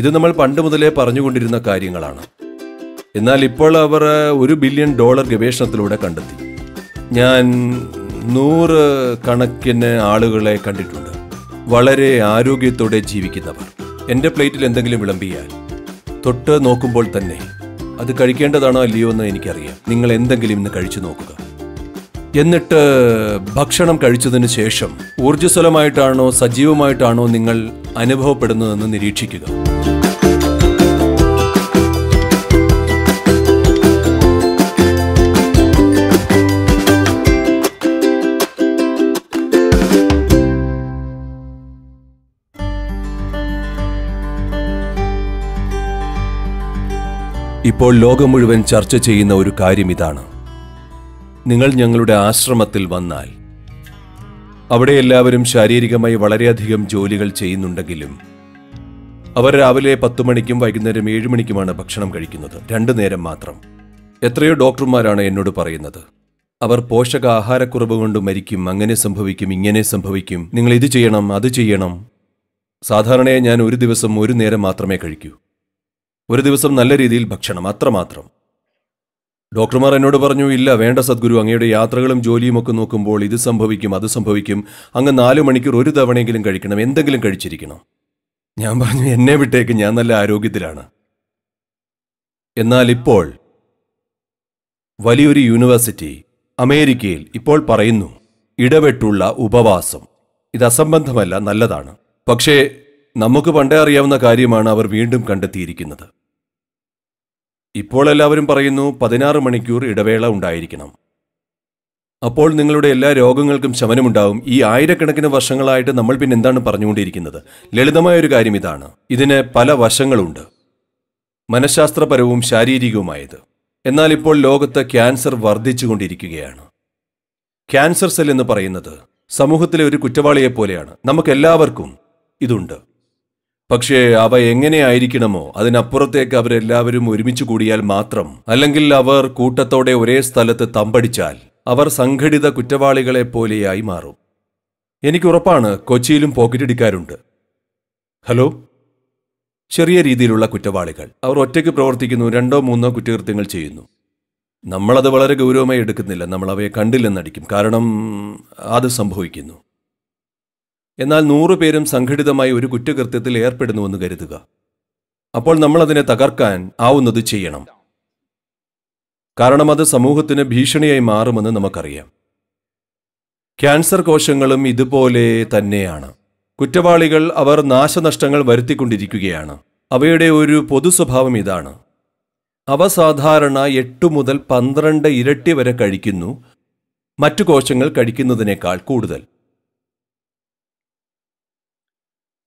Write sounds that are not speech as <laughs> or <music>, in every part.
ഇത് നമ്മൾ പണ്ട് മുതലേ പറഞ്ഞുകൊണ്ടിരുന്ന കാര്യങ്ങളാണ് എന്നാൽ ഇപ്പോൾ അവർ ഒരു ബില്യൺ ഡോളർ ഗവേഷണത്തിലൂടെ കണ്ടെത്തി ഞാൻ നൂറ് കണക്കിന് ആളുകളെ കണ്ടിട്ടുണ്ട് വളരെ ആരോഗ്യത്തോടെ ജീവിക്കുന്നവർ എൻ്റെ പ്ലേറ്റിൽ എന്തെങ്കിലും വിളമ്പിയാൽ തൊട്ട് നോക്കുമ്പോൾ തന്നെ അത് കഴിക്കേണ്ടതാണോ അല്ലയോ എന്ന് എനിക്കറിയാം നിങ്ങൾ എന്തെങ്കിലും ഇന്ന് കഴിച്ചു നോക്കുക എന്നിട്ട് ഭക്ഷണം കഴിച്ചതിന് ശേഷം ഊർജ്ജസ്വലമായിട്ടാണോ സജീവമായിട്ടാണോ നിങ്ങൾ അനുഭവപ്പെടുന്നതെന്ന് നിരീക്ഷിക്കുക ഇപ്പോൾ ലോകം മുഴുവൻ ചർച്ച ചെയ്യുന്ന ഒരു കാര്യം ഇതാണ് നിങ്ങൾ ഞങ്ങളുടെ ആശ്രമത്തിൽ വന്നാൽ അവിടെ എല്ലാവരും ശാരീരികമായി വളരെയധികം ജോലികൾ ചെയ്യുന്നുണ്ടെങ്കിലും അവർ രാവിലെ പത്ത് മണിക്കും വൈകുന്നേരം ഏഴ് മണിക്കുമാണ് ഭക്ഷണം കഴിക്കുന്നത് രണ്ടു നേരം മാത്രം എത്രയോ ഡോക്ടർമാരാണ് എന്നോട് പറയുന്നത് അവർ പോഷകാഹാരക്കുറവ് കൊണ്ട് മരിക്കും അങ്ങനെ സംഭവിക്കും ഇങ്ങനെ സംഭവിക്കും നിങ്ങൾ ഇത് ചെയ്യണം അത് ചെയ്യണം സാധാരണയായി ഞാൻ ഒരു ദിവസം ഒരു നേരം മാത്രമേ കഴിക്കൂ ഒരു ദിവസം നല്ല രീതിയിൽ ഭക്ഷണം അത്രമാത്രം ഡോക്ടർമാർ എന്നോട് പറഞ്ഞു ഇല്ല വേണ്ട സദ്ഗുരു അങ്ങയുടെ യാത്രകളും ജോലിയും ഒക്കെ നോക്കുമ്പോൾ ഇത് സംഭവിക്കും അത് സംഭവിക്കും അങ്ങ് നാല് മണിക്കൂർ ഒരു തവണയെങ്കിലും കഴിക്കണം എന്തെങ്കിലും കഴിച്ചിരിക്കണം ഞാൻ പറഞ്ഞു എന്നെ വിട്ടേക്ക് ഞാൻ നല്ല ആരോഗ്യത്തിലാണ് എന്നാൽ ഇപ്പോൾ വലിയൊരു യൂണിവേഴ്സിറ്റി അമേരിക്കയിൽ ഇപ്പോൾ പറയുന്നു ഇടവെട്ടുള്ള ഉപവാസം ഇത് അസംബന്ധമല്ല നല്ലതാണ് പക്ഷേ നമുക്ക് പണ്ടേ അറിയാവുന്ന കാര്യമാണ് അവർ വീണ്ടും കണ്ടെത്തിയിരിക്കുന്നത് ഇപ്പോൾ എല്ലാവരും പറയുന്നു പതിനാറ് മണിക്കൂർ ഇടവേള ഉണ്ടായിരിക്കണം അപ്പോൾ നിങ്ങളുടെ എല്ലാ രോഗങ്ങൾക്കും ശമനമുണ്ടാവും ഈ ആയിരക്കണക്കിന് വർഷങ്ങളായിട്ട് നമ്മൾ പിന്നെ എന്താണ് പറഞ്ഞുകൊണ്ടിരിക്കുന്നത് ലളിതമായ ഒരു കാര്യം ഇതാണ് ഇതിന് പല വശങ്ങളുണ്ട് മനഃശാസ്ത്രപരവും ശാരീരികവുമായത് എന്നാൽ ഇപ്പോൾ ലോകത്ത് ക്യാൻസർ വർദ്ധിച്ചുകൊണ്ടിരിക്കുകയാണ് ക്യാൻസർ സെൽ എന്ന് പറയുന്നത് സമൂഹത്തിലെ ഒരു കുറ്റവാളിയെപ്പോലെയാണ് നമുക്കെല്ലാവർക്കും ഇതുണ്ട് പക്ഷേ അവ എങ്ങനെയായിരിക്കണമോ അതിനപ്പുറത്തേക്ക് അവരെല്ലാവരും ഒരുമിച്ച് കൂടിയാൽ മാത്രം അല്ലെങ്കിൽ അവർ കൂട്ടത്തോടെ ഒരേ സ്ഥലത്ത് തമ്പടിച്ചാൽ അവർ സംഘടിത കുറ്റവാളികളെ പോലെയായി മാറും എനിക്കുറപ്പാണ് കൊച്ചിയിലും പോക്കറ്റ് പോക്കറ്റടിക്കാരുണ്ട് ഹലോ ചെറിയ രീതിയിലുള്ള കുറ്റവാളികൾ അവർ ഒറ്റയ്ക്ക് പ്രവർത്തിക്കുന്നു രണ്ടോ മൂന്നോ കുറ്റകൃത്യങ്ങൾ ചെയ്യുന്നു നമ്മളത് വളരെ ഗൗരവമായി എടുക്കുന്നില്ല നമ്മൾ അവയെ കണ്ടില്ലെന്നടിക്കും കാരണം അത് സംഭവിക്കുന്നു എന്നാൽ നൂറുപേരും സംഘടിതമായി ഒരു കുറ്റകൃത്യത്തിൽ ഏർപ്പെടുന്നുവെന്ന് കരുതുക അപ്പോൾ നമ്മൾ അതിനെ തകർക്കാൻ ആവുന്നത് ചെയ്യണം കാരണം അത് സമൂഹത്തിന് ഭീഷണിയായി മാറുമെന്ന് നമുക്കറിയാം ക്യാൻസർ കോശങ്ങളും ഇതുപോലെ തന്നെയാണ് കുറ്റവാളികൾ അവർ നാശനഷ്ടങ്ങൾ വരുത്തിക്കൊണ്ടിരിക്കുകയാണ് അവയുടെ ഒരു പൊതു സ്വഭാവം ഇതാണ് അവ സാധാരണ എട്ട് മുതൽ പന്ത്രണ്ട് ഇരട്ടി വരെ കഴിക്കുന്നു മറ്റു കോശങ്ങൾ കഴിക്കുന്നതിനേക്കാൾ കൂടുതൽ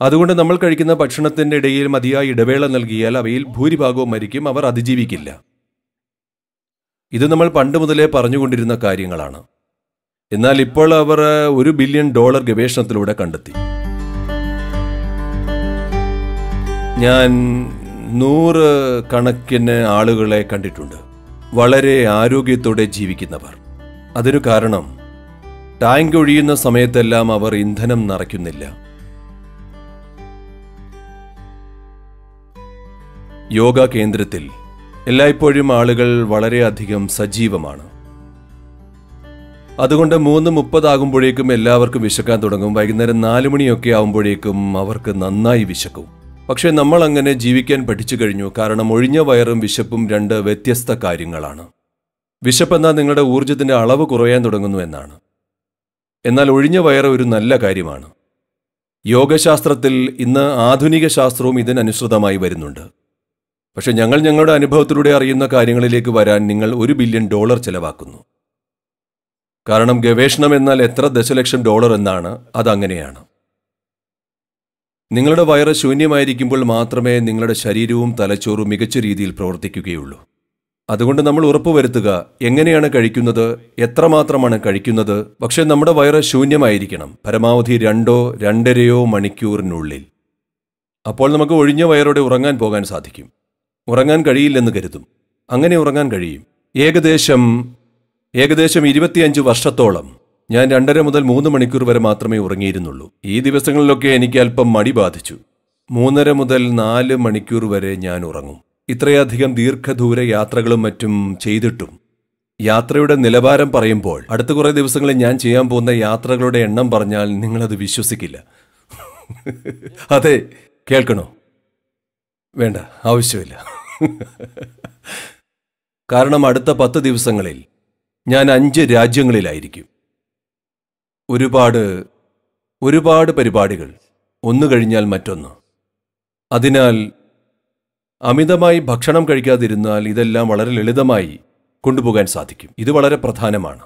അതുകൊണ്ട് നമ്മൾ കഴിക്കുന്ന ഭക്ഷണത്തിൻ്റെ ഇടയിൽ മതിയായ ഇടവേള നൽകിയാൽ അവയിൽ ഭൂരിഭാഗവും മരിക്കും അവർ അതിജീവിക്കില്ല ഇത് നമ്മൾ പണ്ട് മുതലേ പറഞ്ഞുകൊണ്ടിരുന്ന കാര്യങ്ങളാണ് എന്നാൽ ഇപ്പോൾ അവർ ഒരു ബില്യൺ ഡോളർ ഗവേഷണത്തിലൂടെ കണ്ടെത്തി ഞാൻ നൂറ് കണക്കിന് ആളുകളെ കണ്ടിട്ടുണ്ട് വളരെ ആരോഗ്യത്തോടെ ജീവിക്കുന്നവർ അതിനു കാരണം ടാങ്ക് ഒഴിയുന്ന സമയത്തെല്ലാം അവർ ഇന്ധനം നിറയ്ക്കുന്നില്ല യോഗ കേന്ദ്രത്തിൽ എല്ലായ്പ്പോഴും ആളുകൾ വളരെയധികം സജീവമാണ് അതുകൊണ്ട് മൂന്ന് മുപ്പതാകുമ്പോഴേക്കും എല്ലാവർക്കും വിശക്കാൻ തുടങ്ങും വൈകുന്നേരം നാല് മണിയൊക്കെ ആകുമ്പോഴേക്കും അവർക്ക് നന്നായി വിശക്കും പക്ഷേ നമ്മൾ അങ്ങനെ ജീവിക്കാൻ പഠിച്ചു കഴിഞ്ഞു കാരണം ഒഴിഞ്ഞ വയറും വിശപ്പും രണ്ട് വ്യത്യസ്ത കാര്യങ്ങളാണ് വിശപ്പെന്നാൽ നിങ്ങളുടെ ഊർജത്തിന്റെ അളവ് കുറയാൻ തുടങ്ങുന്നു എന്നാണ് എന്നാൽ ഒഴിഞ്ഞ വയറ് ഒരു നല്ല കാര്യമാണ് യോഗശാസ്ത്രത്തിൽ ഇന്ന് ആധുനിക ശാസ്ത്രവും ഇതിനനുസൃതമായി വരുന്നുണ്ട് പക്ഷെ ഞങ്ങൾ ഞങ്ങളുടെ അനുഭവത്തിലൂടെ അറിയുന്ന കാര്യങ്ങളിലേക്ക് വരാൻ നിങ്ങൾ ഒരു ബില്യൺ ഡോളർ ചെലവാക്കുന്നു കാരണം ഗവേഷണം എന്നാൽ എത്ര ദശലക്ഷം ഡോളർ എന്നാണ് അതങ്ങനെയാണ് നിങ്ങളുടെ വയറ് ശൂന്യമായിരിക്കുമ്പോൾ മാത്രമേ നിങ്ങളുടെ ശരീരവും തലച്ചോറും മികച്ച രീതിയിൽ പ്രവർത്തിക്കുകയുള്ളൂ അതുകൊണ്ട് നമ്മൾ ഉറപ്പുവരുത്തുക എങ്ങനെയാണ് കഴിക്കുന്നത് എത്രമാത്രമാണ് കഴിക്കുന്നത് പക്ഷേ നമ്മുടെ വയറ് ശൂന്യമായിരിക്കണം പരമാവധി രണ്ടോ രണ്ടരയോ മണിക്കൂറിനുള്ളിൽ അപ്പോൾ നമുക്ക് ഒഴിഞ്ഞ വയറോടെ ഉറങ്ങാൻ പോകാൻ സാധിക്കും ഉറങ്ങാൻ കഴിയില്ലെന്ന് കരുതും അങ്ങനെ ഉറങ്ങാൻ കഴിയും ഏകദേശം ഏകദേശം ഇരുപത്തിയഞ്ച് വർഷത്തോളം ഞാൻ രണ്ടര മുതൽ മൂന്ന് മണിക്കൂർ വരെ മാത്രമേ ഉറങ്ങിയിരുന്നുള്ളൂ ഈ ദിവസങ്ങളിലൊക്കെ എനിക്ക് അല്പം മടി ബാധിച്ചു മൂന്നര മുതൽ നാല് മണിക്കൂർ വരെ ഞാൻ ഉറങ്ങും ഇത്രയധികം ദീർഘദൂര യാത്രകളും മറ്റും ചെയ്തിട്ടും യാത്രയുടെ നിലവാരം പറയുമ്പോൾ അടുത്ത കുറേ ദിവസങ്ങളിൽ ഞാൻ ചെയ്യാൻ പോകുന്ന യാത്രകളുടെ എണ്ണം പറഞ്ഞാൽ നിങ്ങളത് വിശ്വസിക്കില്ല <laughs> അതെ കേൾക്കണോ വേണ്ട ആവശ്യമില്ല <laughs> കാരണം അടുത്ത പത്ത് ദിവസങ്ങളിൽ ഞാൻ അഞ്ച് രാജ്യങ്ങളിലായിരിക്കും ഒരുപാട് ഒരുപാട് പരിപാടികൾ ഒന്നു കഴിഞ്ഞാൽ മറ്റൊന്ന് അതിനാൽ അമിതമായി ഭക്ഷണം കഴിക്കാതിരുന്നാൽ ഇതെല്ലാം വളരെ ലളിതമായി കൊണ്ടുപോകാൻ സാധിക്കും ഇത് വളരെ പ്രധാനമാണ്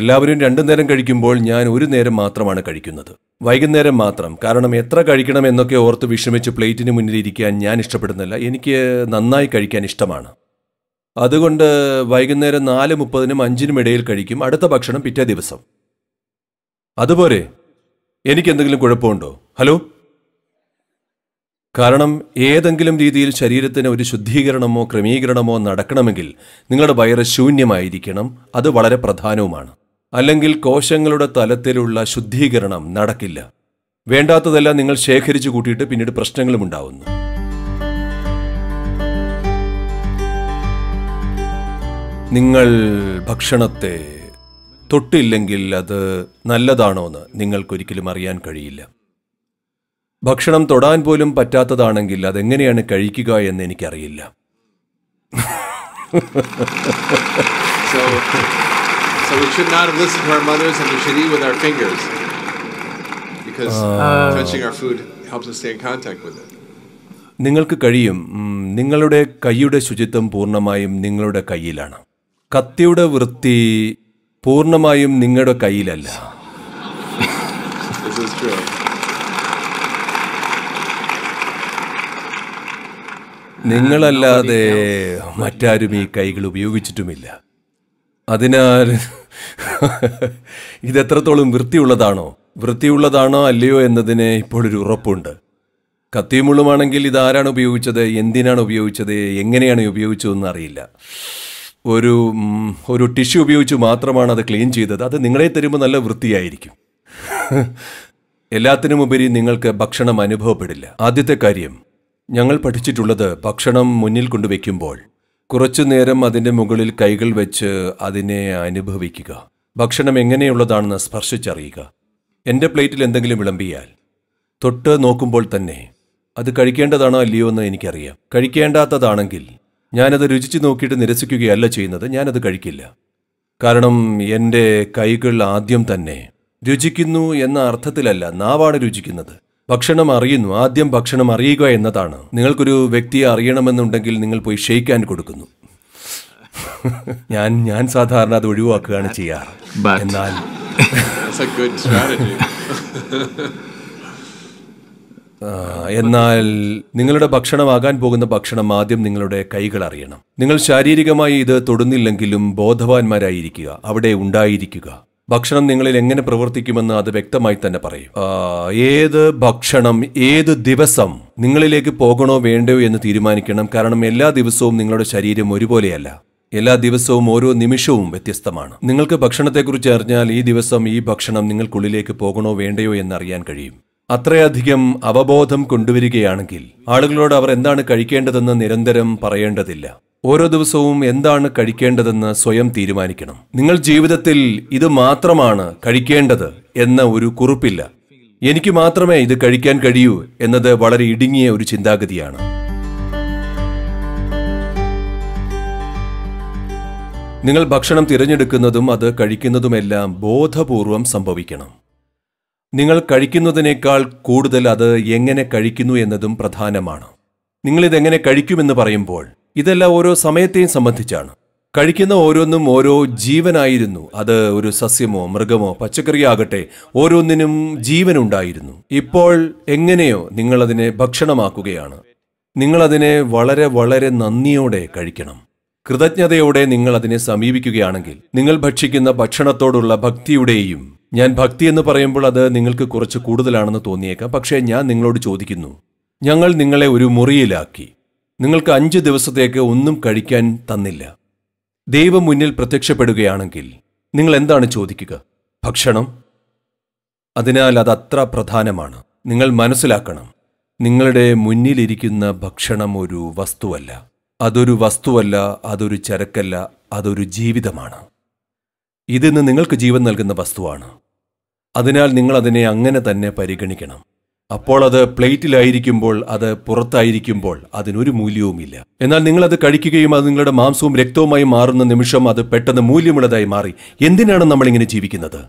എല്ലാവരും രണ്ടു നേരം കഴിക്കുമ്പോൾ ഞാൻ ഒരു നേരം മാത്രമാണ് കഴിക്കുന്നത് വൈകുന്നേരം മാത്രം കാരണം എത്ര കഴിക്കണം എന്നൊക്കെ ഓർത്ത് വിഷമിച്ച് പ്ലേറ്റിന് മുന്നിൽ ഇരിക്കാൻ ഞാൻ ഇഷ്ടപ്പെടുന്നില്ല എനിക്ക് നന്നായി കഴിക്കാൻ ഇഷ്ടമാണ് അതുകൊണ്ട് വൈകുന്നേരം നാല് മുപ്പതിനും അഞ്ചിനും ഇടയിൽ കഴിക്കും അടുത്ത ഭക്ഷണം പിറ്റേ ദിവസം അതുപോലെ എനിക്കെന്തെങ്കിലും കുഴപ്പമുണ്ടോ ഹലോ കാരണം ഏതെങ്കിലും രീതിയിൽ ശരീരത്തിന് ഒരു ശുദ്ധീകരണമോ ക്രമീകരണമോ നടക്കണമെങ്കിൽ നിങ്ങളുടെ വയറ് ശൂന്യമായിരിക്കണം അത് വളരെ പ്രധാനവുമാണ് അല്ലെങ്കിൽ കോശങ്ങളുടെ തലത്തിലുള്ള ശുദ്ധീകരണം നടക്കില്ല വേണ്ടാത്തതെല്ലാം നിങ്ങൾ ശേഖരിച്ചു കൂട്ടിയിട്ട് പിന്നീട് പ്രശ്നങ്ങളും ഉണ്ടാവുന്നു നിങ്ങൾ ഭക്ഷണത്തെ തൊട്ടില്ലെങ്കിൽ അത് നല്ലതാണോ എന്ന് നിങ്ങൾക്കൊരിക്കലും അറിയാൻ കഴിയില്ല ഭക്ഷണം തൊടാൻ പോലും പറ്റാത്തതാണെങ്കിൽ അതെങ്ങനെയാണ് കഴിക്കുക എന്ന് എനിക്കറിയില്ല So we should not have listened to our mothers and we should eat with our fingers. Because uh. touching our food helps us stay in contact with it. നിങ്ങൾക്ക് കഴിയും നിങ്ങളുടെ കൈയുടെ ശുചിത്വം പൂർണ്ണമായും നിങ്ങളുടെ കയ്യിലാണ് കത്തിയുടെ വൃത്തി പൂർണ്ണമായും നിങ്ങളുടെ കയ്യിലല്ല നിങ്ങളല്ലാതെ മറ്റാരും ഈ കൈകൾ ഉപയോഗിച്ചിട്ടുമില്ല അതിനാൽ ഇതെത്രത്തോളം വൃത്തിയുള്ളതാണോ വൃത്തിയുള്ളതാണോ അല്ലയോ എന്നതിന് ഇപ്പോഴൊരു ഉറപ്പുണ്ട് കത്തിയുമുള്ളുമാണെങ്കിൽ ഇതാരാണ് ഉപയോഗിച്ചത് എന്തിനാണ് ഉപയോഗിച്ചത് എങ്ങനെയാണ് ഉപയോഗിച്ചതെന്ന് അറിയില്ല ഒരു ഒരു ടിഷ്യൂ ഉപയോഗിച്ച് മാത്രമാണ് അത് ക്ലീൻ ചെയ്തത് അത് നിങ്ങളെ തരുമ്പോൾ നല്ല വൃത്തിയായിരിക്കും എല്ലാത്തിനും ഉപരി നിങ്ങൾക്ക് ഭക്ഷണം അനുഭവപ്പെടില്ല ആദ്യത്തെ കാര്യം ഞങ്ങൾ പഠിച്ചിട്ടുള്ളത് ഭക്ഷണം മുന്നിൽ കൊണ്ടുവയ്ക്കുമ്പോൾ കുറച്ചു നേരം അതിൻ്റെ മുകളിൽ കൈകൾ വെച്ച് അതിനെ അനുഭവിക്കുക ഭക്ഷണം എങ്ങനെയുള്ളതാണെന്ന് സ്പർശിച്ചറിയുക എൻ്റെ പ്ലേറ്റിൽ എന്തെങ്കിലും വിളമ്പിയാൽ തൊട്ട് നോക്കുമ്പോൾ തന്നെ അത് കഴിക്കേണ്ടതാണോ അല്ലയോ എന്ന് എനിക്കറിയാം കഴിക്കേണ്ടാത്തതാണെങ്കിൽ ഞാനത് രുചിച്ച് നോക്കിയിട്ട് നിരസിക്കുകയല്ല ചെയ്യുന്നത് ഞാനത് കഴിക്കില്ല കാരണം എൻ്റെ കൈകൾ ആദ്യം തന്നെ രുചിക്കുന്നു എന്ന അർത്ഥത്തിലല്ല നാവാണ് രുചിക്കുന്നത് ഭക്ഷണം അറിയുന്നു ആദ്യം ഭക്ഷണം അറിയുക എന്നതാണ് നിങ്ങൾക്കൊരു വ്യക്തിയെ അറിയണമെന്നുണ്ടെങ്കിൽ നിങ്ങൾ പോയി ഷെയ്ക്ക് ആൻഡ് കൊടുക്കുന്നു ഞാൻ ഞാൻ സാധാരണ അത് ഒഴിവാക്കുകയാണ് ചെയ്യാറ് എന്നാൽ എന്നാൽ നിങ്ങളുടെ ഭക്ഷണമാകാൻ പോകുന്ന ഭക്ഷണം ആദ്യം നിങ്ങളുടെ കൈകൾ അറിയണം നിങ്ങൾ ശാരീരികമായി ഇത് തൊടുന്നില്ലെങ്കിലും ബോധവാന്മാരായിരിക്കുക അവിടെ ഉണ്ടായിരിക്കുക ഭക്ഷണം നിങ്ങളിൽ എങ്ങനെ പ്രവർത്തിക്കുമെന്ന് അത് വ്യക്തമായി തന്നെ പറയും ഏത് ഭക്ഷണം ഏത് ദിവസം നിങ്ങളിലേക്ക് പോകണോ വേണ്ടയോ എന്ന് തീരുമാനിക്കണം കാരണം എല്ലാ ദിവസവും നിങ്ങളുടെ ശരീരം ഒരുപോലെയല്ല എല്ലാ ദിവസവും ഓരോ നിമിഷവും വ്യത്യസ്തമാണ് നിങ്ങൾക്ക് ഭക്ഷണത്തെക്കുറിച്ച് അറിഞ്ഞാൽ ഈ ദിവസം ഈ ഭക്ഷണം നിങ്ങൾക്കുള്ളിലേക്ക് പോകണോ വേണ്ടയോ എന്നറിയാൻ കഴിയും അത്രയധികം അവബോധം കൊണ്ടുവരികയാണെങ്കിൽ ആളുകളോട് അവർ എന്താണ് കഴിക്കേണ്ടതെന്ന് നിരന്തരം പറയേണ്ടതില്ല ഓരോ ദിവസവും എന്താണ് കഴിക്കേണ്ടതെന്ന് സ്വയം തീരുമാനിക്കണം നിങ്ങൾ ജീവിതത്തിൽ ഇത് മാത്രമാണ് കഴിക്കേണ്ടത് എന്ന ഒരു കുറിപ്പില്ല എനിക്ക് മാത്രമേ ഇത് കഴിക്കാൻ കഴിയൂ എന്നത് വളരെ ഇടുങ്ങിയ ഒരു ചിന്താഗതിയാണ് നിങ്ങൾ ഭക്ഷണം തിരഞ്ഞെടുക്കുന്നതും അത് കഴിക്കുന്നതുമെല്ലാം ബോധപൂർവം സംഭവിക്കണം നിങ്ങൾ കഴിക്കുന്നതിനേക്കാൾ കൂടുതൽ അത് എങ്ങനെ കഴിക്കുന്നു എന്നതും പ്രധാനമാണ് നിങ്ങളിതെങ്ങനെ കഴിക്കുമെന്ന് പറയുമ്പോൾ ഇതെല്ലാം ഓരോ സമയത്തെയും സംബന്ധിച്ചാണ് കഴിക്കുന്ന ഓരോന്നും ഓരോ ജീവനായിരുന്നു അത് ഒരു സസ്യമോ മൃഗമോ പച്ചക്കറിയാകട്ടെ ഓരോന്നിനും ജീവനുണ്ടായിരുന്നു ഇപ്പോൾ എങ്ങനെയോ നിങ്ങളതിനെ ഭക്ഷണമാക്കുകയാണ് നിങ്ങളതിനെ വളരെ വളരെ നന്ദിയോടെ കഴിക്കണം കൃതജ്ഞതയോടെ നിങ്ങൾ അതിനെ സമീപിക്കുകയാണെങ്കിൽ നിങ്ങൾ ഭക്ഷിക്കുന്ന ഭക്ഷണത്തോടുള്ള ഭക്തിയുടെയും ഞാൻ ഭക്തി എന്ന് പറയുമ്പോൾ അത് നിങ്ങൾക്ക് കുറച്ച് കൂടുതലാണെന്ന് തോന്നിയേക്കാം പക്ഷേ ഞാൻ നിങ്ങളോട് ചോദിക്കുന്നു ഞങ്ങൾ നിങ്ങളെ ഒരു മുറിയിലാക്കി നിങ്ങൾക്ക് അഞ്ച് ദിവസത്തേക്ക് ഒന്നും കഴിക്കാൻ തന്നില്ല ദൈവം മുന്നിൽ പ്രത്യക്ഷപ്പെടുകയാണെങ്കിൽ നിങ്ങൾ എന്താണ് ചോദിക്കുക ഭക്ഷണം അതിനാൽ അത് അത്ര പ്രധാനമാണ് നിങ്ങൾ മനസ്സിലാക്കണം നിങ്ങളുടെ മുന്നിലിരിക്കുന്ന ഭക്ഷണം ഒരു വസ്തുവല്ല അതൊരു വസ്തുവല്ല അതൊരു ചരക്കല്ല അതൊരു ജീവിതമാണ് ഇതിന്ന് നിങ്ങൾക്ക് ജീവൻ നൽകുന്ന വസ്തുവാണ് അതിനാൽ നിങ്ങൾ അതിനെ അങ്ങനെ തന്നെ പരിഗണിക്കണം അപ്പോൾ അത് പ്ലേറ്റിലായിരിക്കുമ്പോൾ അത് പുറത്തായിരിക്കുമ്പോൾ അതിനൊരു മൂല്യവുമില്ല എന്നാൽ നിങ്ങൾ അത് കഴിക്കുകയും അത് നിങ്ങളുടെ മാംസവും രക്തവുമായി മാറുന്ന നിമിഷം അത് പെട്ടെന്ന് മൂല്യമുള്ളതായി മാറി എന്തിനാണ് നമ്മളിങ്ങനെ ജീവിക്കുന്നത്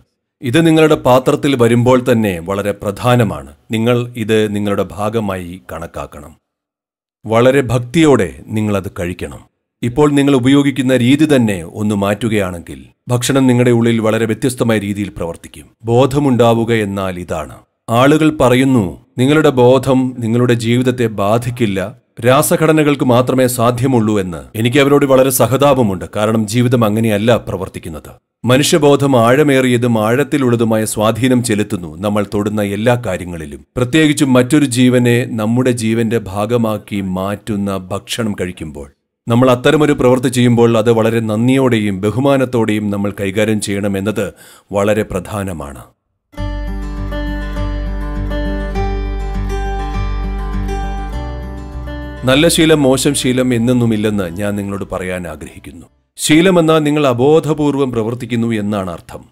ഇത് നിങ്ങളുടെ പാത്രത്തിൽ വരുമ്പോൾ തന്നെ വളരെ പ്രധാനമാണ് നിങ്ങൾ ഇത് നിങ്ങളുടെ ഭാഗമായി കണക്കാക്കണം വളരെ ഭക്തിയോടെ നിങ്ങളത് കഴിക്കണം ഇപ്പോൾ നിങ്ങൾ ഉപയോഗിക്കുന്ന രീതി തന്നെ ഒന്ന് മാറ്റുകയാണെങ്കിൽ ഭക്ഷണം നിങ്ങളുടെ ഉള്ളിൽ വളരെ വ്യത്യസ്തമായ രീതിയിൽ പ്രവർത്തിക്കും ബോധമുണ്ടാവുക എന്നാൽ ഇതാണ് ആളുകൾ പറയുന്നു നിങ്ങളുടെ ബോധം നിങ്ങളുടെ ജീവിതത്തെ ബാധിക്കില്ല രാസഘടനകൾക്ക് മാത്രമേ സാധ്യമുള്ളൂ എന്ന് എനിക്ക് അവരോട് വളരെ സഹതാപമുണ്ട് കാരണം ജീവിതം അങ്ങനെയല്ല പ്രവർത്തിക്കുന്നത് മനുഷ്യബോധം ആഴമേറിയതും ആഴത്തിലുള്ളതുമായ സ്വാധീനം ചെലുത്തുന്നു നമ്മൾ തൊടുന്ന എല്ലാ കാര്യങ്ങളിലും പ്രത്യേകിച്ചും മറ്റൊരു ജീവനെ നമ്മുടെ ജീവന്റെ ഭാഗമാക്കി മാറ്റുന്ന ഭക്ഷണം കഴിക്കുമ്പോൾ നമ്മൾ അത്തരമൊരു പ്രവൃത്തി ചെയ്യുമ്പോൾ അത് വളരെ നന്ദിയോടെയും ബഹുമാനത്തോടെയും നമ്മൾ കൈകാര്യം ചെയ്യണമെന്നത് വളരെ പ്രധാനമാണ് നല്ല ശീലം മോശം ശീലം എന്നൊന്നുമില്ലെന്ന് ഞാൻ നിങ്ങളോട് പറയാൻ ആഗ്രഹിക്കുന്നു ശീലമെന്നാൽ നിങ്ങൾ അബോധപൂർവം പ്രവർത്തിക്കുന്നു എന്നാണ് അർത്ഥം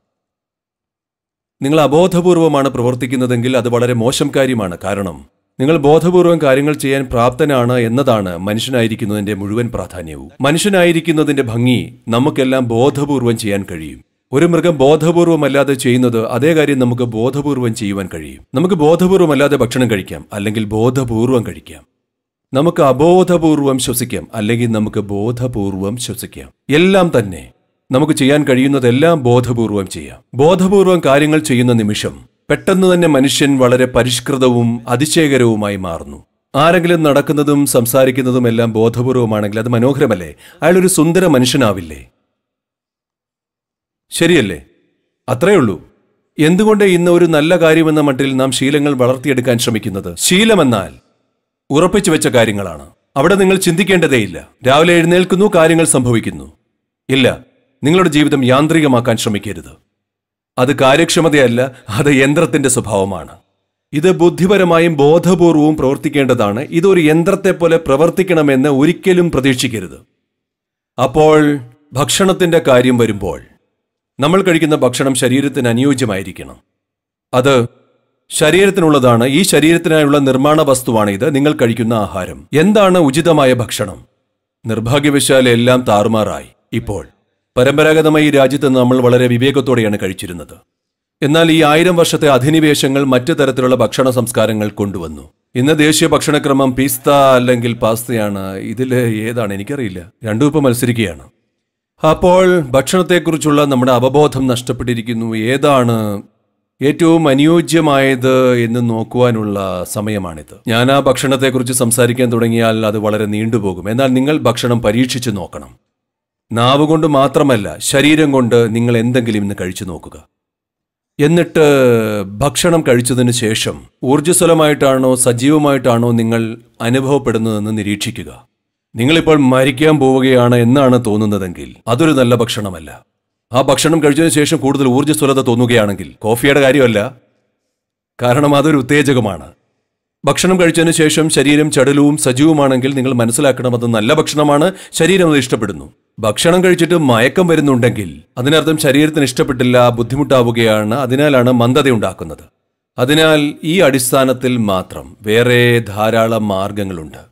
നിങ്ങൾ അബോധപൂർവമാണ് പ്രവർത്തിക്കുന്നതെങ്കിൽ അത് വളരെ മോശം കാര്യമാണ് കാരണം നിങ്ങൾ ബോധപൂർവം കാര്യങ്ങൾ ചെയ്യാൻ പ്രാപ്തനാണ് എന്നതാണ് മനുഷ്യനായിരിക്കുന്നതിന്റെ മുഴുവൻ പ്രാധാന്യവും മനുഷ്യനായിരിക്കുന്നതിന്റെ ഭംഗി നമുക്കെല്ലാം ബോധപൂർവം ചെയ്യാൻ കഴിയും ഒരു മൃഗം ബോധപൂർവമല്ലാതെ ചെയ്യുന്നത് അതേ കാര്യം നമുക്ക് ബോധപൂർവം ചെയ്യുവാൻ കഴിയും നമുക്ക് ബോധപൂർവമല്ലാതെ ഭക്ഷണം കഴിക്കാം അല്ലെങ്കിൽ ബോധപൂർവം കഴിക്കാം നമുക്ക് അബോധപൂർവം ശ്വസിക്കാം അല്ലെങ്കിൽ നമുക്ക് ബോധപൂർവം ശ്വസിക്കാം എല്ലാം തന്നെ നമുക്ക് ചെയ്യാൻ കഴിയുന്നതെല്ലാം ബോധപൂർവം ചെയ്യാം ബോധപൂർവം കാര്യങ്ങൾ ചെയ്യുന്ന നിമിഷം പെട്ടെന്ന് തന്നെ മനുഷ്യൻ വളരെ പരിഷ്കൃതവും അതിശയകരവുമായി മാറുന്നു ആരെങ്കിലും നടക്കുന്നതും സംസാരിക്കുന്നതും എല്ലാം ബോധപൂർവമാണെങ്കിൽ അത് മനോഹരമല്ലേ അയാളൊരു സുന്ദര മനുഷ്യനാവില്ലേ ശരിയല്ലേ അത്രയേ ഉള്ളൂ എന്തുകൊണ്ട് ഇന്ന് ഒരു നല്ല കാര്യമെന്ന മട്ടിൽ നാം ശീലങ്ങൾ വളർത്തിയെടുക്കാൻ ശ്രമിക്കുന്നത് ശീലമെന്നാൽ ഉറപ്പിച്ചു വെച്ച കാര്യങ്ങളാണ് അവിടെ നിങ്ങൾ ചിന്തിക്കേണ്ടതേയില്ല രാവിലെ എഴുന്നേൽക്കുന്നു കാര്യങ്ങൾ സംഭവിക്കുന്നു ഇല്ല നിങ്ങളുടെ ജീവിതം യാന്ത്രികമാക്കാൻ ശ്രമിക്കരുത് അത് കാര്യക്ഷമതയല്ല അത് യന്ത്രത്തിന്റെ സ്വഭാവമാണ് ഇത് ബുദ്ധിപരമായും ബോധപൂർവവും പ്രവർത്തിക്കേണ്ടതാണ് ഇതൊരു യന്ത്രത്തെ പോലെ പ്രവർത്തിക്കണമെന്ന് ഒരിക്കലും പ്രതീക്ഷിക്കരുത് അപ്പോൾ ഭക്ഷണത്തിന്റെ കാര്യം വരുമ്പോൾ നമ്മൾ കഴിക്കുന്ന ഭക്ഷണം ശരീരത്തിന് അനുയോജ്യമായിരിക്കണം അത് ശരീരത്തിനുള്ളതാണ് ഈ ശരീരത്തിനായുള്ള നിർമ്മാണ വസ്തുവാണ് ഇത് നിങ്ങൾ കഴിക്കുന്ന ആഹാരം എന്താണ് ഉചിതമായ ഭക്ഷണം നിർഭാഗ്യവശാൽ എല്ലാം താറുമാറായി ഇപ്പോൾ പരമ്പരാഗതമായി ഈ രാജ്യത്ത് നമ്മൾ വളരെ വിവേകത്തോടെയാണ് കഴിച്ചിരുന്നത് എന്നാൽ ഈ ആയിരം വർഷത്തെ അധിനിവേശങ്ങൾ മറ്റു തരത്തിലുള്ള ഭക്ഷണ സംസ്കാരങ്ങൾ കൊണ്ടുവന്നു ഇന്ന് ദേശീയ ഭക്ഷണക്രമം പീസ്ത അല്ലെങ്കിൽ പാസ്തയാണ് ഇതിൽ ഏതാണ് എനിക്കറിയില്ല രണ്ടും ഇപ്പം മത്സരിക്കുകയാണ് അപ്പോൾ ഭക്ഷണത്തെക്കുറിച്ചുള്ള നമ്മുടെ അവബോധം നഷ്ടപ്പെട്ടിരിക്കുന്നു ഏതാണ് ഏറ്റവും അനുയോജ്യമായത് എന്ന് നോക്കുവാനുള്ള സമയമാണിത് ഞാൻ ആ ഭക്ഷണത്തെക്കുറിച്ച് സംസാരിക്കാൻ തുടങ്ങിയാൽ അത് വളരെ നീണ്ടുപോകും എന്നാൽ നിങ്ങൾ ഭക്ഷണം പരീക്ഷിച്ചു നോക്കണം നാവ് കൊണ്ട് മാത്രമല്ല ശരീരം കൊണ്ട് നിങ്ങൾ എന്തെങ്കിലും ഇന്ന് കഴിച്ചു നോക്കുക എന്നിട്ട് ഭക്ഷണം കഴിച്ചതിന് ശേഷം ഊർജ്ജസ്വലമായിട്ടാണോ സജീവമായിട്ടാണോ നിങ്ങൾ അനുഭവപ്പെടുന്നതെന്ന് നിരീക്ഷിക്കുക നിങ്ങളിപ്പോൾ മരിക്കാൻ പോവുകയാണ് എന്നാണ് തോന്നുന്നതെങ്കിൽ അതൊരു നല്ല ഭക്ഷണമല്ല ആ ഭക്ഷണം കഴിച്ചതിന് ശേഷം കൂടുതൽ ഊർജ്ജസ്വലത തോന്നുകയാണെങ്കിൽ കോഫിയുടെ കാര്യമല്ല കാരണം അതൊരു ഉത്തേജകമാണ് ഭക്ഷണം കഴിച്ചതിന് ശേഷം ശരീരം ചടുലവും സജീവമാണെങ്കിൽ നിങ്ങൾ മനസ്സിലാക്കണം അത് നല്ല ഭക്ഷണമാണ് ശരീരം അത് ഇഷ്ടപ്പെടുന്നു ഭക്ഷണം കഴിച്ചിട്ട് മയക്കം വരുന്നുണ്ടെങ്കിൽ അതിനർത്ഥം ശരീരത്തിന് ഇഷ്ടപ്പെട്ടില്ല ബുദ്ധിമുട്ടാവുകയാണ് അതിനാലാണ് മന്ദത ഉണ്ടാക്കുന്നത് അതിനാൽ ഈ അടിസ്ഥാനത്തിൽ മാത്രം വേറെ ധാരാളം മാർഗങ്ങളുണ്ട്